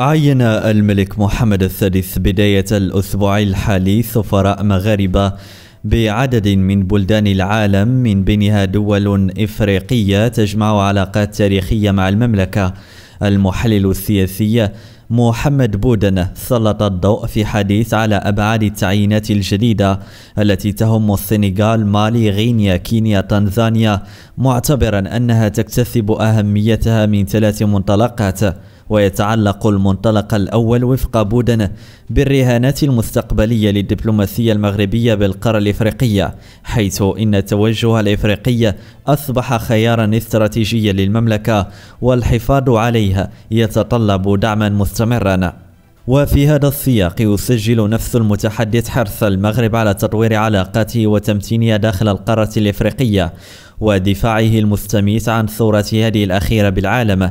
عين الملك محمد الثالث بداية الأسبوع الحالي سفراء مغاربة بعدد من بلدان العالم من بينها دول إفريقية تجمع علاقات تاريخية مع المملكة المحلل السياسي محمد بودن سلط الضوء في حديث على أبعاد التعيينات الجديدة التي تهم السنغال، مالي، غينيا، كينيا، تنزانيا، معتبرا أنها تكتسب أهميتها من ثلاث منطلقات ويتعلق المنطلق الأول وفق بودن بالرهانات المستقبلية للدبلوماسية المغربية بالقارة الإفريقية حيث إن التوجه الإفريقي أصبح خيارا استراتيجيا للمملكة والحفاظ عليها يتطلب دعما مستمرا وفي هذا السياق يسجل نفس المتحدث حرص المغرب على تطوير علاقاته وتمتينها داخل القارة الإفريقية ودفاعه المستميت عن ثورة هذه الأخيرة بالعالم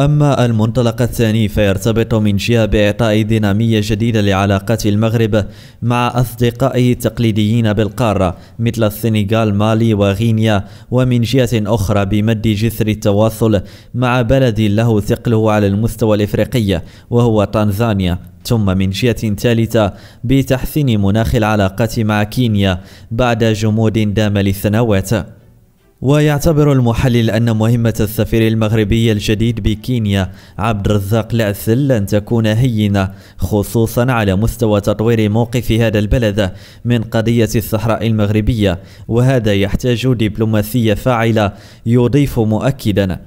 أما المنطلق الثاني فيرتبط من جهة بإعطاء دينامية جديدة لعلاقات المغرب مع أصدقائه التقليديين بالقارة مثل السنغال مالي وغينيا ومن جهة أخرى بمد جسر التواصل مع بلد له ثقله على المستوى الإفريقي وهو تنزانيا ثم من جهة ثالثة بتحسين مناخ العلاقات مع كينيا بعد جمود دام للسنوات ويعتبر المحلل أن مهمة السفير المغربي الجديد بكينيا عبد الرزاق العسل لن تكون هينة خصوصا على مستوى تطوير موقف هذا البلد من قضية الصحراء المغربية وهذا يحتاج دبلوماسية فاعلة يضيف مؤكدا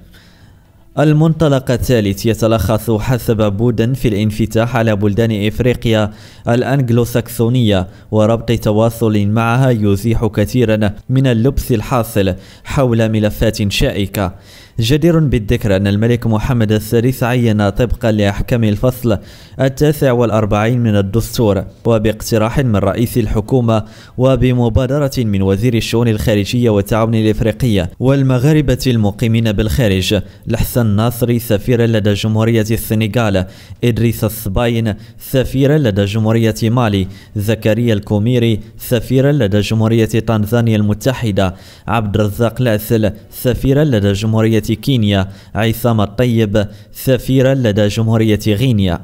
المنطلق الثالث يتلخص حسب بودن في الانفتاح على بلدان إفريقيا الأنجلوساكسونية وربط تواصل معها يزيح كثيرا من اللبس الحاصل حول ملفات شائكة جدير بالذكر أن الملك محمد الثالث عين طبقا لأحكام الفصل التاسع والأربعين من الدستور وباقتراح من رئيس الحكومة وبمبادرة من وزير الشؤون الخارجية والتعاون الإفريقية والمغاربة المقيمين بالخارج لحسن ناصري سفيرا لدى جمهورية السنغال إدريس الصباين سفيرا لدى جمهورية مالي زكريا الكوميري سفيرا لدى جمهورية تنزانيا المتحدة عبد الرزاق لاسل سفيرا لدى جمهورية كينيا عصام الطيب سفيرا لدى جمهورية غينيا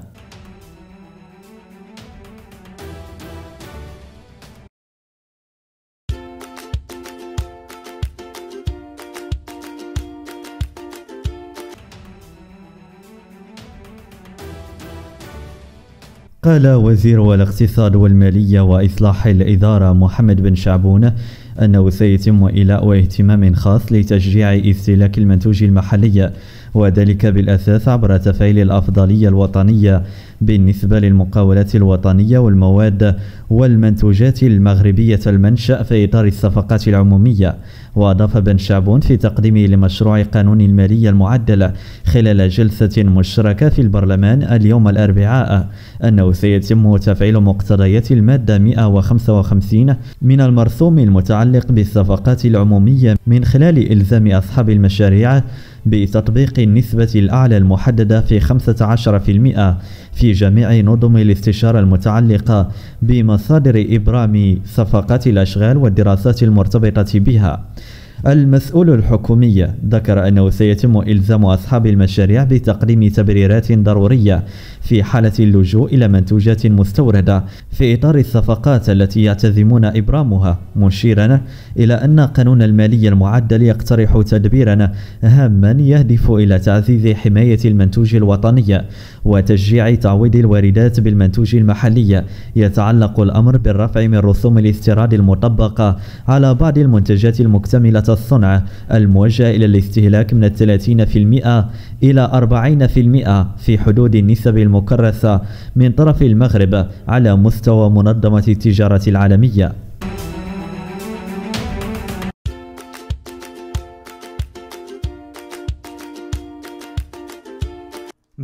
قال وزير الاقتصاد والمالية وإصلاح الإدارة محمد بن شعبون أنه سيتم إيلاء اهتمام خاص لتشجيع استهلاك المنتوج المحلي وذلك بالأساس عبر تفعيل الأفضلية الوطنية بالنسبة للمقاولات الوطنية والمواد والمنتوجات المغربية المنشأ في إطار الصفقات العمومية وأضاف بن شعبون في تقديمه لمشروع قانون المالية المعدلة خلال جلسة مشتركة في البرلمان اليوم الأربعاء أنه سيتم تفعيل مقتضيات المادة 155 من المرسوم المتعلق بالصفقات العمومية من خلال إلزام أصحاب المشاريع بتطبيق النسبة الأعلى المحددة في 15% في جميع نظم الاستشارة المتعلقة بمصادر إبرام صفقات الأشغال والدراسات المرتبطة بها المسؤول الحكومي ذكر أنه سيتم إلزام أصحاب المشاريع بتقديم تبريرات ضرورية في حالة اللجوء إلى منتوجات مستوردة في إطار الصفقات التي يعتزمون إبرامها مشيرا إلى أن قانون المالي المعدل يقترح تدبيرا هاما يهدف إلى تعزيز حماية المنتوج الوطني وتشجيع تعويض الواردات بالمنتوج المحلي يتعلق الأمر بالرفع من رسوم الاستيراد المطبقة على بعض المنتجات المكتملة الصنع الموجه إلى الاستهلاك من 30% إلى 40% في حدود النسب المكرسة من طرف المغرب على مستوى منظمة التجارة العالمية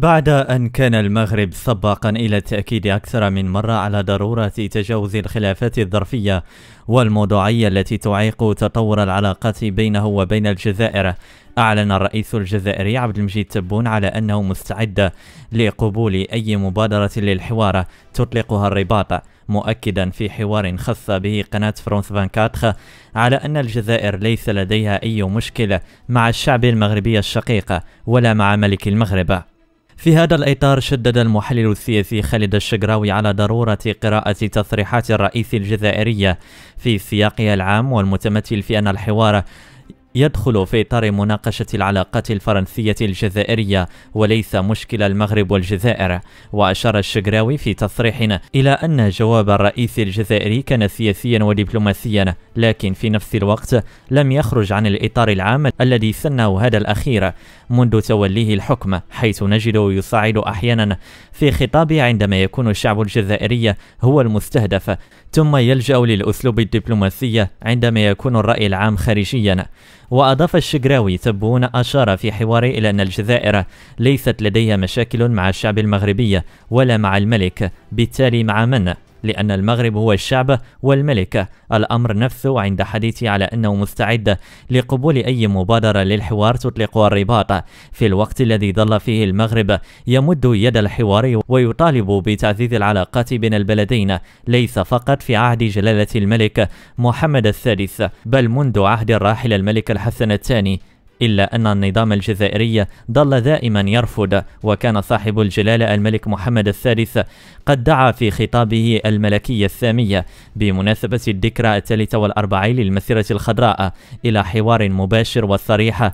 بعد أن كان المغرب سباقا إلى التأكيد أكثر من مرة على ضرورة تجاوز الخلافات الظرفية والموضوعية التي تعيق تطور العلاقات بينه وبين الجزائر أعلن الرئيس الجزائري عبد المجيد تبون على أنه مستعد لقبول أي مبادرة للحوار تطلقها الرباط مؤكدا في حوار خاص به قناة فرانس 24 على أن الجزائر ليس لديها أي مشكلة مع الشعب المغربي الشقيق ولا مع ملك المغرب في هذا الإطار شدد المحلل السياسي خالد الشقراوي على ضرورة قراءة تصريحات الرئيس الجزائرية في سياقها العام والمتمثل في أن الحوار يدخل في إطار مناقشة العلاقات الفرنسية الجزائرية وليس مشكل المغرب والجزائر وأشار الشقراوي في تصريح إلى أن جواب الرئيس الجزائري كان سياسيا ودبلوماسيا لكن في نفس الوقت لم يخرج عن الإطار العام الذي سنه هذا الأخير منذ توليه الحكم حيث نجده يصعد أحيانا في خطابه عندما يكون الشعب الجزائري هو المستهدف ثم يلجأ للأسلوب الدبلوماسي عندما يكون الرأي العام خارجيا وأضاف الشجراوي تبون أشار في حواره إلى أن الجزائر ليست لديها مشاكل مع الشعب المغربي ولا مع الملك بالتالي مع من لأن المغرب هو الشعب والملك الأمر نفسه عند حديثي على أنه مستعد لقبول أي مبادرة للحوار تطلق الرباط في الوقت الذي ظل فيه المغرب يمد يد الحوار ويطالب بتعزيز العلاقات بين البلدين ليس فقط في عهد جلالة الملك محمد السادس بل منذ عهد الراحل الملك الحسن الثاني إلا أن النظام الجزائري ظل دائما يرفض وكان صاحب الجلالة الملك محمد الثالث قد دعا في خطابه الملكية السامية بمناسبة الذكرى الثالثة والأربعين للمسيرة الخضراء إلى حوار مباشر وصريح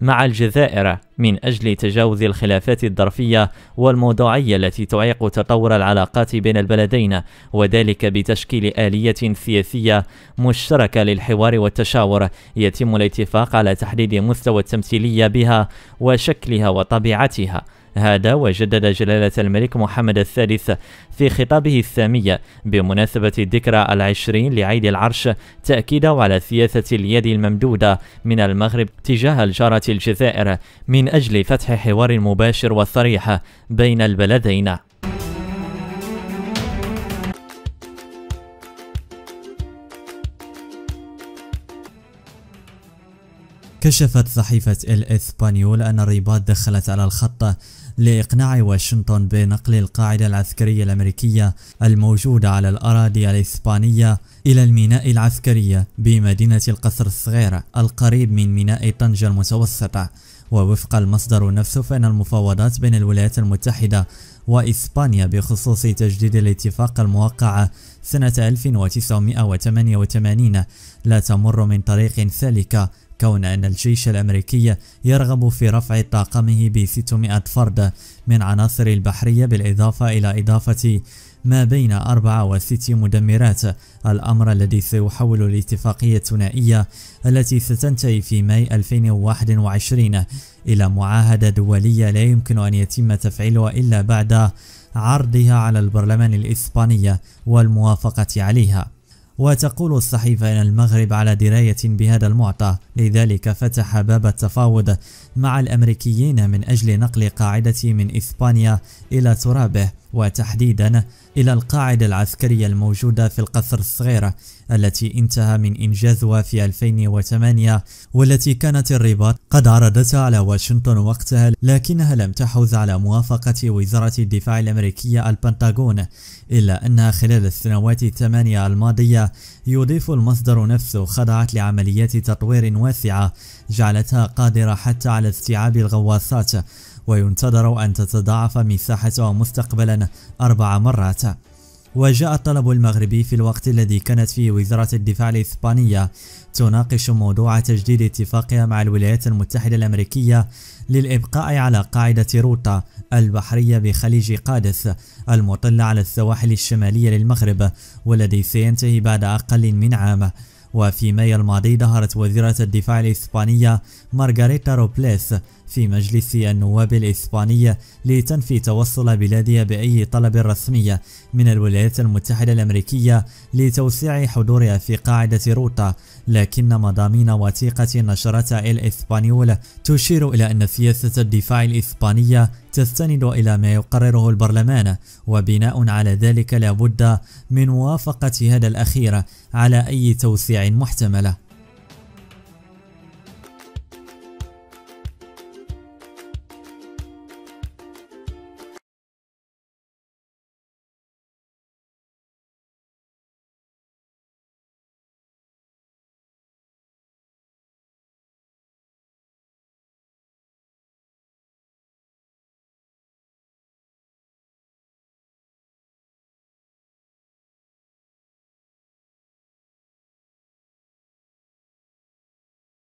مع الجزائر من أجل تجاوز الخلافات الظرفية والموضوعية التي تعيق تطور العلاقات بين البلدين وذلك بتشكيل آلية سياسية مشتركة للحوار والتشاور يتم الاتفاق على تحديد مستوى التمثيلية بها وشكلها وطبيعتها هذا وجدد جلالة الملك محمد الثالث في خطابه الثامية بمناسبة الذكرى العشرين لعيد العرش تأكيده على سياسة اليد الممدودة من المغرب تجاه الجارة الجزائر من أجل فتح حوار مباشر وصريح بين البلدين كشفت صحيفة الإسبانيول أن الرباط دخلت على الخط لإقناع واشنطن بنقل القاعدة العسكرية الأمريكية الموجودة على الأراضي الإسبانية إلى الميناء العسكري بمدينة القصر الصغير القريب من ميناء طنجة المتوسطة ووفق المصدر نفسه فإن المفاوضات بين الولايات المتحدة وإسبانيا بخصوص تجديد الاتفاق الموقع سنة 1988 لا تمر من طريق سالكة كون أن الجيش الأمريكي يرغب في رفع طاقمه ب 600 فرد من عناصر البحرية بالإضافة إلى إضافة ما بين أربعة وست مدمرات الأمر الذي سيحول الاتفاقية الثنائية التي ستنتهي في ماي 2021 إلى معاهدة دولية لا يمكن أن يتم تفعيلها إلا بعد عرضها على البرلمان الإسباني والموافقة عليها وتقول الصحيفة أن المغرب على دراية بهذا المعطى لذلك فتح باب التفاوض مع الأمريكيين من أجل نقل قاعدة من إسبانيا إلى ترابه وتحديدا إلى القاعدة العسكرية الموجودة في القصر الصغير التي انتهى من إنجازها في 2008 والتي كانت الرباط قد عرضتها على واشنطن وقتها لكنها لم تحوز على موافقة وزارة الدفاع الأمريكية البنتاغون إلا أنها خلال السنوات الثمانية الماضية يضيف المصدر نفسه خضعت لعمليات تطوير واسعة جعلتها قادرة حتى على استيعاب الغواصات وينتظر أن تتضاعف مساحته مستقبلا أربع مرات وجاء الطلب المغربي في الوقت الذي كانت فيه وزارة الدفاع الإسبانية تناقش موضوع تجديد اتفاقها مع الولايات المتحدة الأمريكية للإبقاء على قاعدة روتا البحرية بخليج قادس المطل على السواحل الشمالية للمغرب والذي سينتهي بعد أقل من عام وفي مايو الماضي ظهرت وزيرة الدفاع الإسبانية مارغاريتا روبليس في مجلس النواب الإسبانية لتنفي توصل بلادها بأي طلب رسمي من الولايات المتحدة الأمريكية لتوسيع حضورها في قاعدة روتا لكن مضامين وثيقة نشرتها الإسبانيول تشير إلى أن سياسة الدفاع الإسبانية تستند إلى ما يقرره البرلمان وبناء على ذلك لابد من موافقة هذا الأخير على أي توسيع محتملة